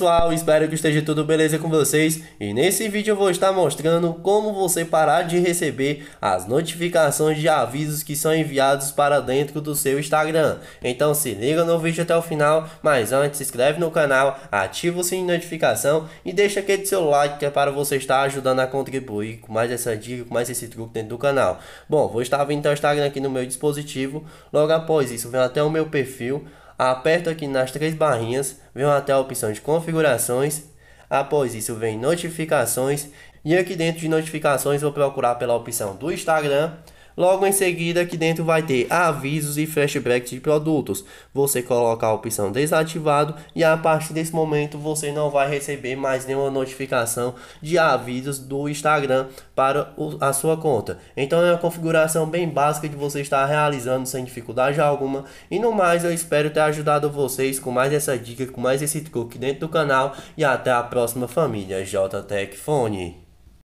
pessoal, espero que esteja tudo beleza com vocês e nesse vídeo eu vou estar mostrando como você parar de receber as notificações de avisos que são enviados para dentro do seu Instagram. Então se liga no vídeo até o final, mas antes se inscreve no canal, ativa o sininho de notificação e deixa aquele seu like que é para você estar ajudando a contribuir com mais essa dica, com mais esse truque dentro do canal. Bom, vou estar vindo o Instagram aqui no meu dispositivo, logo após isso vem até o meu perfil, Aperto aqui nas três barrinhas, venho até a opção de configurações. Após isso vem notificações e aqui dentro de notificações vou procurar pela opção do Instagram Logo em seguida, aqui dentro vai ter avisos e flashbacks de produtos. Você coloca a opção desativado e a partir desse momento você não vai receber mais nenhuma notificação de avisos do Instagram para a sua conta. Então é uma configuração bem básica de você estar realizando sem dificuldade alguma. E no mais, eu espero ter ajudado vocês com mais essa dica, com mais esse truque dentro do canal e até a próxima família JTech Fone.